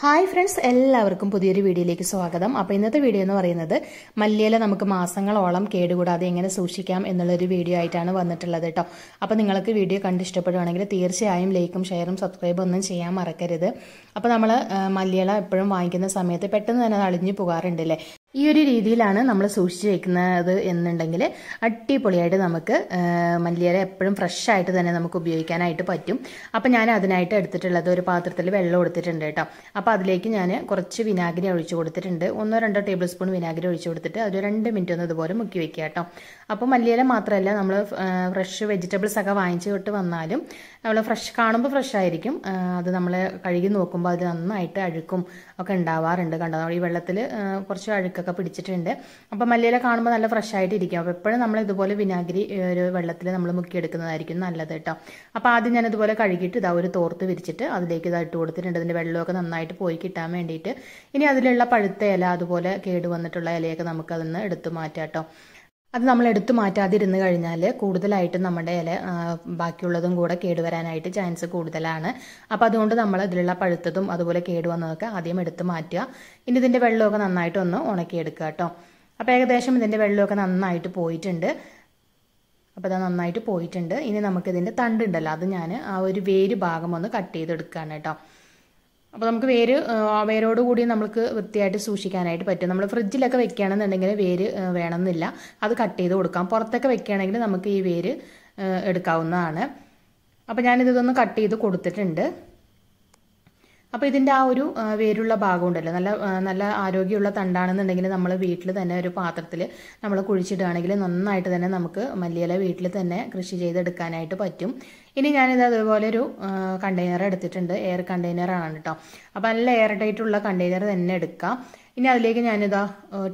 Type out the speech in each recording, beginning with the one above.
hi friends എല്ലാവർക്കും പുതിയൊരു വീഡിയോയിലേക്ക് സ്വാഗതം അപ്പോൾ ഇന്നത്തെ വീഡിയോ എന്ന് പറയുന്നത് മല്ലിയില നമുക്ക് മാസങ്ങളോളം കേടുകൂടാതെ എങ്ങനെ സൂക്ഷിക്കാം എന്നുള്ളൊരു വീഡിയോ ആയിട്ടാണ് വന്നിട്ടുള്ളത് കേട്ടോ അപ്പോൾ നിങ്ങൾക്ക് വീഡിയോ കണ്ട് ഇഷ്ടപ്പെടുവാണെങ്കിൽ തീർച്ചയായും ലൈക്കും ഷെയറും സബ്സ്ക്രൈബും ഒന്നും ചെയ്യാൻ മറക്കരുത് അപ്പോൾ നമ്മൾ മല്ലിയില എപ്പോഴും വാങ്ങിക്കുന്ന സമയത്ത് പെട്ടെന്ന് തന്നെ അളിഞ്ഞു പോകാറുണ്ടല്ലേ ഈ ഒരു രീതിയിലാണ് നമ്മൾ സൂക്ഷിച്ചു വെക്കുന്നത് എന്നുണ്ടെങ്കിൽ അടിപൊളിയായിട്ട് നമുക്ക് മല്ലിയില എപ്പോഴും ഫ്രഷ് ആയിട്ട് തന്നെ നമുക്ക് ഉപയോഗിക്കാനായിട്ട് പറ്റും അപ്പം ഞാൻ അതിനായിട്ട് എടുത്തിട്ടുള്ളത് ഒരു പാത്രത്തിൽ വെള്ളം കൊടുത്തിട്ടുണ്ട് കേട്ടോ അപ്പോൾ അതിലേക്ക് ഞാൻ കുറച്ച് വിനാഗിരി ഒഴിച്ചു കൊടുത്തിട്ടുണ്ട് ഒന്നോ രണ്ടോ ടേബിൾ സ്പൂൺ വിനാഗിരി ഒഴിച്ചു കൊടുത്തിട്ട് ഒരു രണ്ട് മിനിറ്റ് ഒന്ന് ഇതുപോലെ മുക്കി വെക്കുക കേട്ടോ അപ്പോൾ മല്ലിയില മാത്രമല്ല നമ്മൾ ഫ്രഷ് വെജിറ്റബിൾസ് ഒക്കെ കൊട്ട് വന്നാലും നമ്മൾ ഫ്രഷ് കാണുമ്പോൾ ഫ്രഷ് ആയിരിക്കും അത് നമ്മൾ കഴുകി നോക്കുമ്പോൾ അത് നന്നായിട്ട് അഴുക്കും ഒക്കെ ഉണ്ടാവാറുണ്ട് കണ്ടോ നമ്മൾ ഈ വെള്ളത്തിൽ കുറച്ച് അഴുക്കൊക്കെ ഒക്കെ പിടിച്ചിട്ടുണ്ട് അപ്പോൾ മല്ലിയില കാണുമ്പോൾ നല്ല ഫ്രഷ് ആയിട്ടിരിക്കും അപ്പോൾ എപ്പോഴും നമ്മൾ ഇതുപോലെ വിനാഗിരി ഒരു വെള്ളത്തിൽ നമ്മൾ മുക്കിയെടുക്കുന്നതായിരിക്കും നല്ലത് കേട്ടോ അപ്പോൾ ആദ്യം ഞാൻ ഇതുപോലെ കഴുകിയിട്ട് ഇതാ ഒരു തോർത്ത് വിരിച്ചിട്ട് അതിലേക്ക് ഇതായിട്ട് കൊടുത്തിട്ടുണ്ട് ഇതിൻ്റെ വെള്ളമൊക്കെ നന്നായിട്ട് പോയി കിട്ടാൻ വേണ്ടിയിട്ട് ഇനി അതിലുള്ള പഴുത്ത ഇല അതുപോലെ വന്നിട്ടുള്ള ഇലയൊക്കെ നമുക്ക് എടുത്തു മാറ്റാം കേട്ടോ അത് നമ്മൾ എടുത്തു മാറ്റാതിരുന്നു കഴിഞ്ഞാൽ കൂടുതലായിട്ട് നമ്മുടെ ഇല ബാക്കിയുള്ളതും കൂടെ കേടുവരാനായിട്ട് ചാൻസ് കൂടുതലാണ് അപ്പോൾ അതുകൊണ്ട് നമ്മൾ ഇതിലുള്ള പഴുത്തതും അതുപോലെ കേടുവന്നതൊക്കെ ആദ്യം എടുത്തു മാറ്റുക ഇനി ഇതിൻ്റെ വെള്ളമൊക്കെ നന്നായിട്ട് ഒന്ന് ഉണക്കിയെടുക്കുക കേട്ടോ അപ്പോൾ ഏകദേശം ഇതിൻ്റെ വെള്ളമൊക്കെ നന്നായിട്ട് പോയിട്ടുണ്ട് അപ്പോൾ അത് നന്നായിട്ട് പോയിട്ടുണ്ട് ഇനി നമുക്കിതിൻ്റെ തണ്ടുണ്ടല്ലോ അത് ഞാൻ ആ ഒരു വേര് ഭാഗം ഒന്ന് കട്ട് ചെയ്തെടുക്കുകയാണ് കേട്ടോ അപ്പോൾ നമുക്ക് വേര് വേരോട് കൂടി നമുക്ക് വൃത്തിയായിട്ട് സൂക്ഷിക്കാനായിട്ട് പറ്റും നമ്മൾ ഫ്രിഡ്ജിലൊക്കെ വെക്കുകയാണെന്നുണ്ടെങ്കിൽ വേര് വേണമെന്നില്ല അത് കട്ട് ചെയ്ത് കൊടുക്കാം പുറത്തൊക്കെ വെക്കുകയാണെങ്കിൽ നമുക്ക് ഈ വേര് എടുക്കാവുന്നതാണ് അപ്പോൾ ഞാനിതൊന്ന് കട്ട് ചെയ്ത് കൊടുത്തിട്ടുണ്ട് അപ്പോൾ ഇതിൻ്റെ ആ ഒരു വേരുള്ള ഭാഗം ഉണ്ടല്ലോ നല്ല നല്ല ആരോഗ്യമുള്ള തണ്ടാണെന്നുണ്ടെങ്കിൽ നമ്മൾ വീട്ടിൽ തന്നെ ഒരു പാത്രത്തിൽ നമ്മൾ കുഴിച്ചിടുകയാണെങ്കിൽ നന്നായിട്ട് തന്നെ നമുക്ക് മല്ലിയില വീട്ടിൽ തന്നെ കൃഷി ചെയ്തെടുക്കാനായിട്ട് പറ്റും ഇനി ഞാനിത് അതുപോലെ ഒരു കണ്ടെയ്നർ എടുത്തിട്ടുണ്ട് എയർ കണ്ടെയ്നർ ആണ് കേട്ടോ അപ്പോൾ നല്ല എയർ ടൈറ്റുള്ള കണ്ടെയ്നർ തന്നെ എടുക്കാം ഇനി അതിലേക്ക് ഞാനിതാ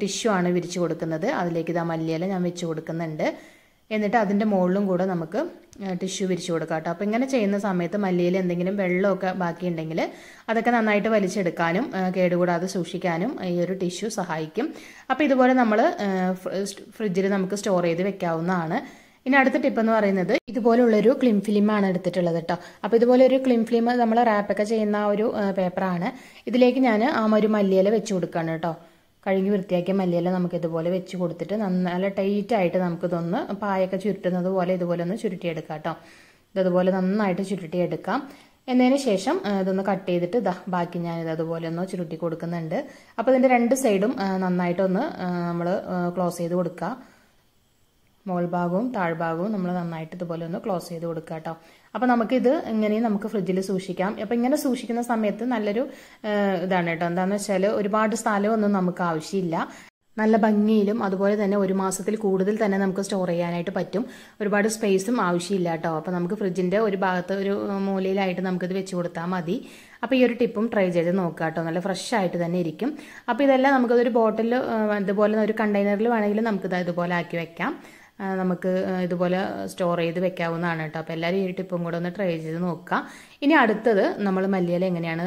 ടിഷ്യൂ ആണ് വിരിച്ചു കൊടുക്കുന്നത് അതിലേക്ക് ഇതാ മല്ലിയില ഞാൻ വെച്ച് കൊടുക്കുന്നുണ്ട് എന്നിട്ട് അതിൻ്റെ മുകളിലും കൂടെ നമുക്ക് ടിഷ്യൂ വിരിച്ചു കൊടുക്കുക കേട്ടോ അപ്പോൾ ഇങ്ങനെ ചെയ്യുന്ന സമയത്ത് മല്ലിയിൽ എന്തെങ്കിലും വെള്ളമൊക്കെ ബാക്കിയുണ്ടെങ്കിൽ അതൊക്കെ നന്നായിട്ട് വലിച്ചെടുക്കാനും കേടുകൂടാതെ സൂക്ഷിക്കാനും ഈ ഒരു ടിഷ്യൂ സഹായിക്കും അപ്പോൾ ഇതുപോലെ നമ്മൾ ഫ്രിഡ്ജിൽ നമുക്ക് സ്റ്റോർ ചെയ്ത് വെക്കാവുന്നതാണ് ഇനി അടുത്ത ടിപ്പ് എന്ന് പറയുന്നത് ഇതുപോലുള്ളൊരു ക്ലിം ഫിലിമാണ് എടുത്തിട്ടുള്ളത് കേട്ടോ അപ്പോൾ ഇതുപോലെ ഒരു ക്ലിം ഫിലിം നമ്മൾ റാപ്പൊക്കെ ചെയ്യുന്ന ഒരു പേപ്പറാണ് ഇതിലേക്ക് ഞാൻ ആ ഒരു മല്ലിയില വെച്ച് കൊടുക്കുകയാണ് കേട്ടോ കഴുകി വൃത്തിയാക്കിയ മല്ലിയെല്ലാം നമുക്ക് ഇതുപോലെ വെച്ച് കൊടുത്തിട്ട് നല്ല ടൈറ്റായിട്ട് നമുക്കിതൊന്ന് പായൊക്കെ ചുരുട്ടുന്നത് പോലെ ഇതുപോലെ ഒന്ന് ചുരുട്ടിയെടുക്കാം കേട്ടോ ഇതതുപോലെ നന്നായിട്ട് ചുരുട്ടിയെടുക്കാം എന്നതിന് ശേഷം ഇതൊന്ന് കട്ട് ചെയ്തിട്ട് ഇതാ ബാക്കി ഞാൻ അതുപോലെ ഒന്ന് ചുരുട്ടി കൊടുക്കുന്നുണ്ട് അപ്പോൾ ഇതിൻ്റെ രണ്ട് സൈഡും നന്നായിട്ടൊന്ന് നമ്മൾ ക്ലോസ് ചെയ്ത് കൊടുക്കാം മുകൾ ഭാഗവും താഴ്ഭാഗവും നമ്മൾ നന്നായിട്ട് ഇതുപോലെ ഒന്ന് ക്ലോസ് ചെയ്ത് കൊടുക്കുക കേട്ടോ അപ്പോൾ നമുക്കിത് ഇങ്ങനെയും നമുക്ക് ഫ്രിഡ്ജിൽ സൂക്ഷിക്കാം അപ്പോൾ ഇങ്ങനെ സൂക്ഷിക്കുന്ന സമയത്ത് നല്ലൊരു ഇതാണ് കേട്ടോ എന്താണെന്ന് വെച്ചാൽ ഒരുപാട് സ്ഥലമൊന്നും നമുക്ക് ആവശ്യമില്ല നല്ല ഭംഗിയിലും അതുപോലെ തന്നെ ഒരു മാസത്തിൽ കൂടുതൽ തന്നെ നമുക്ക് സ്റ്റോർ ചെയ്യാനായിട്ട് പറ്റും ഒരുപാട് സ്പേസും ആവശ്യമില്ല കേട്ടോ അപ്പോൾ നമുക്ക് ഫ്രിഡ്ജിൻ്റെ ഒരു ഭാഗത്ത് ഒരു മൂലയിലായിട്ട് നമുക്കിത് വെച്ച് കൊടുത്താൽ മതി അപ്പോൾ ഈ ഒരു ടിപ്പും ട്രൈ ചെയ്ത് നോക്കുക കേട്ടോ നല്ല ഫ്രഷ് ആയിട്ട് തന്നെ ഇരിക്കും അപ്പോൾ ഇതെല്ലാം നമുക്കതൊരു ബോട്ടിൽ ഇതുപോലെ ഒരു കണ്ടെയ്നറിൽ വേണമെങ്കിലും നമുക്കിത് ഇതുപോലെ ആക്കി വെക്കാം നമുക്ക് ഇതുപോലെ സ്റ്റോർ ചെയ്ത് വെക്കാവുന്നതാണ് കേട്ടോ അപ്പോൾ എല്ലാവരും ഈ ടിപ്പും കൂടെ ഒന്ന് ട്രൈ ചെയ്ത് നോക്കാം ഇനി അടുത്തത് നമ്മൾ മല്ലിയില എങ്ങനെയാണ്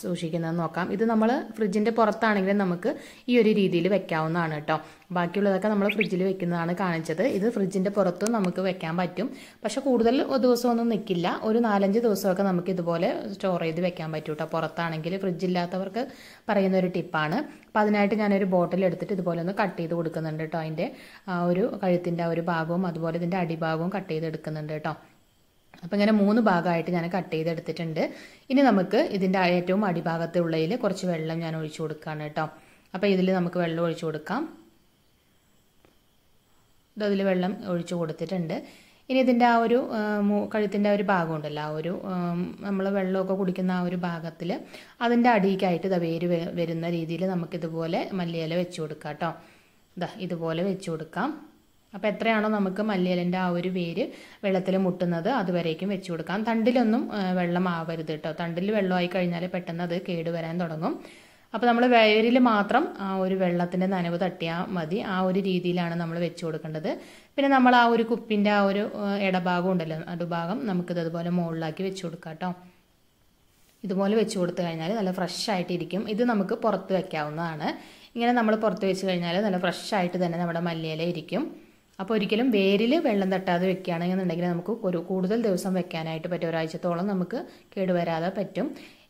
സൂക്ഷിക്കുന്നതെന്ന് നോക്കാം ഇത് നമ്മൾ ഫ്രിഡ്ജിൻ്റെ പുറത്താണെങ്കിലും നമുക്ക് ഈ ഒരു രീതിയിൽ വെക്കാവുന്നതാണ് കേട്ടോ ബാക്കിയുള്ളതൊക്കെ നമ്മൾ ഫ്രിഡ്ജിൽ വെക്കുന്നതാണ് കാണിച്ചത് ഇത് ഫ്രിഡ്ജിൻ്റെ പുറത്തും നമുക്ക് വെക്കാൻ പറ്റും പക്ഷെ കൂടുതൽ ദിവസമൊന്നും നിൽക്കില്ല ഒരു നാലഞ്ച് ദിവസമൊക്കെ നമുക്ക് ഇതുപോലെ സ്റ്റോർ ചെയ്ത് വെക്കാൻ പറ്റും കേട്ടോ പുറത്താണെങ്കിൽ ഫ്രിഡ്ജില്ലാത്തവർക്ക് പറയുന്ന ഒരു ടിപ്പാണ് അപ്പം അതിനായിട്ട് ഞാനൊരു ബോട്ടിൽ എടുത്തിട്ട് ഇതുപോലെ ഒന്ന് കട്ട് ചെയ്ത് കൊടുക്കുന്നുണ്ട് കേട്ടോ അതിൻ്റെ ഒരു കഴുത്തിൻ്റെ ആ ഒരു ഭാഗവും അതുപോലെ ഇതിൻ്റെ അടിഭാഗവും കട്ട് എടുക്കുന്നുണ്ട് കേട്ടോ അപ്പം ഇങ്ങനെ മൂന്ന് ഭാഗമായിട്ട് ഞാൻ കട്ട് ചെയ്തെടുത്തിട്ടുണ്ട് ഇനി നമുക്ക് ഇതിൻ്റെ ഏറ്റവും അടിഭാഗത്തുള്ളതിൽ കുറച്ച് വെള്ളം ഞാൻ ഒഴിച്ചു കൊടുക്കുകയാണ് കേട്ടോ അപ്പൊ ഇതിൽ നമുക്ക് വെള്ളം ഒഴിച്ചു കൊടുക്കാം ഇതിൽ വെള്ളം ഒഴിച്ച് കൊടുത്തിട്ടുണ്ട് ഇനി ഇതിൻ്റെ ആ ഒരു കഴുത്തിൻ്റെ ആ ഒരു ഭാഗമുണ്ടല്ലോ ആ ഒരു നമ്മൾ വെള്ളമൊക്കെ കുടിക്കുന്ന ആ ഒരു ഭാഗത്തിൽ അതിൻ്റെ അടിയിക്കായിട്ട് ഇതാ വേര് വരുന്ന രീതിയിൽ നമുക്കിതുപോലെ മല്ലിയില വെച്ച് കൊടുക്കാം കേട്ടോ ഇതാ ഇതുപോലെ വെച്ച് കൊടുക്കാം അപ്പോൾ എത്രയാണോ നമുക്ക് മല്ലിയിലൻ്റെ ആ ഒരു വേര് വെള്ളത്തിൽ മുട്ടുന്നത് അതുവരേക്കും വെച്ച് കൊടുക്കാം തണ്ടിലൊന്നും വെള്ളം ആവരുത് കേട്ടോ തണ്ടിൽ വെള്ളമായി കഴിഞ്ഞാൽ പെട്ടെന്ന് അത് കേടുവരാൻ തുടങ്ങും അപ്പോൾ നമ്മൾ വയറിൽ മാത്രം ആ ഒരു വെള്ളത്തിൻ്റെ നനവ് തട്ടിയാൽ മതി ആ ഒരു രീതിയിലാണ് നമ്മൾ വെച്ച് കൊടുക്കേണ്ടത് പിന്നെ നമ്മൾ ആ ഒരു കുപ്പിൻ്റെ ആ ഒരു ഇടഭാഗം ഉണ്ടല്ലോ അടുഭാഗം നമുക്കിത് അതുപോലെ മുകളിലാക്കി വെച്ച് കൊടുക്കാം കേട്ടോ ഇതുപോലെ വെച്ച് കൊടുത്തു കഴിഞ്ഞാൽ നല്ല ഫ്രഷ് ആയിട്ടിരിക്കും ഇത് നമുക്ക് പുറത്ത് വയ്ക്കാവുന്നതാണ് ഇങ്ങനെ നമ്മൾ പുറത്ത് വെച്ച് കഴിഞ്ഞാൽ നല്ല ഫ്രഷ് ആയിട്ട് തന്നെ നമ്മുടെ മല്ലിയില ഇരിക്കും അപ്പോൾ ഒരിക്കലും വേരിൽ വെള്ളം തട്ടാതെ വെക്കുകയാണെന്നുണ്ടെങ്കിൽ നമുക്ക് ഒരു കൂടുതൽ ദിവസം വെക്കാനായിട്ട് പറ്റും ഒരാഴ്ചത്തോളം നമുക്ക് കേടുവരാതെ പറ്റും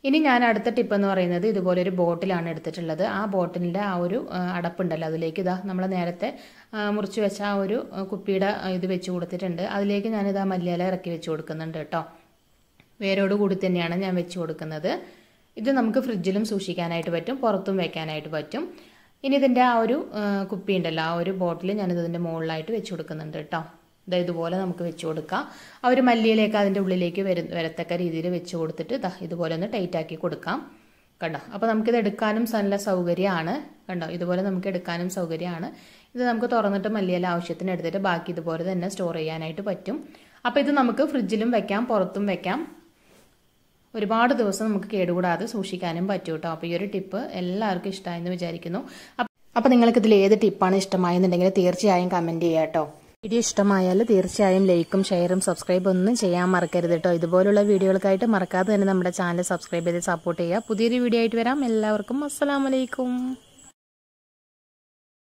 ഇനി ഞാൻ അടുത്ത ടിപ്പ് എന്ന് പറയുന്നത് ഇതുപോലെ ഒരു ബോട്ടിലാണ് എടുത്തിട്ടുള്ളത് ആ ബോട്ടിലിൻ്റെ ആ ഒരു അടപ്പുണ്ടല്ലോ അതിലേക്ക് ഇതാ നമ്മൾ നേരത്തെ മുറിച്ച് വെച്ച ആ ഒരു കുപ്പിയുടെ ഇത് വെച്ച് കൊടുത്തിട്ടുണ്ട് അതിലേക്ക് ഞാനിത് ആ മല്ലിയില ഇറക്കി വെച്ച് കൊടുക്കുന്നുണ്ട് കേട്ടോ വേരോട് കൂടി തന്നെയാണ് ഞാൻ വെച്ച് കൊടുക്കുന്നത് ഇത് നമുക്ക് ഫ്രിഡ്ജിലും സൂക്ഷിക്കാനായിട്ട് പറ്റും പുറത്തും വെക്കാനായിട്ട് പറ്റും ഇനി ഇതിൻ്റെ ആ ഒരു കുപ്പി ഉണ്ടല്ലോ ആ ഒരു ബോട്ടിൽ ഞാനിത് ഇതിൻ്റെ മുകളിലായിട്ട് വെച്ച് കൊടുക്കുന്നുണ്ട് കേട്ടോ ഇതാ ഇതുപോലെ നമുക്ക് വെച്ച് കൊടുക്കാം ആ ഒരു മല്ലിയിലേക്ക് അതിൻ്റെ ഉള്ളിലേക്ക് വര വരത്തക്ക രീതിയിൽ വെച്ച് കൊടുത്തിട്ട് ഇതാ ഇതുപോലെ ഒന്ന് ടൈറ്റ് ആക്കി കൊടുക്കാം കണ്ടോ അപ്പോൾ നമുക്കിത് എടുക്കാനും നല്ല സൗകര്യമാണ് കണ്ടോ ഇതുപോലെ നമുക്ക് എടുക്കാനും സൗകര്യമാണ് ഇത് നമുക്ക് തുറന്നിട്ട് മല്ലിയല്ല ആവശ്യത്തിന് എടുത്തിട്ട് ബാക്കി ഇതുപോലെ തന്നെ സ്റ്റോർ ചെയ്യാനായിട്ട് പറ്റും അപ്പോൾ ഇത് നമുക്ക് ഫ്രിഡ്ജിലും വെക്കാം പുറത്തും വെക്കാം ഒരുപാട് ദിവസം നമുക്ക് കേടുകൂടാതെ സൂക്ഷിക്കാനും പറ്റും കേട്ടോ അപ്പോൾ ഈ ഒരു ടിപ്പ് എല്ലാവർക്കും ഇഷ്ടമായെന്ന് വിചാരിക്കുന്നു അപ്പോൾ നിങ്ങൾക്ക് ഇതിൽ ഏത് ടിപ്പാണ് ഇഷ്ടമായെന്നുണ്ടെങ്കിൽ തീർച്ചയായും കമൻറ്റ് ചെയ്യുക കേട്ടോ വീഡിയോ ഇഷ്ടമായാൽ തീർച്ചയായും ലൈക്കും ഷെയറും സബ്സ്ക്രൈബ് ഒന്നും ചെയ്യാൻ മറക്കരുത് കേട്ടോ ഇതുപോലുള്ള വീഡിയോകൾക്കായിട്ട് മറക്കാതെ തന്നെ നമ്മുടെ ചാനൽ സബ്സ്ക്രൈബ് ചെയ്ത് സപ്പോർട്ട് ചെയ്യുക പുതിയൊരു വീഡിയോ ആയിട്ട് വരാം എല്ലാവർക്കും അസ്സാം വലൈക്കും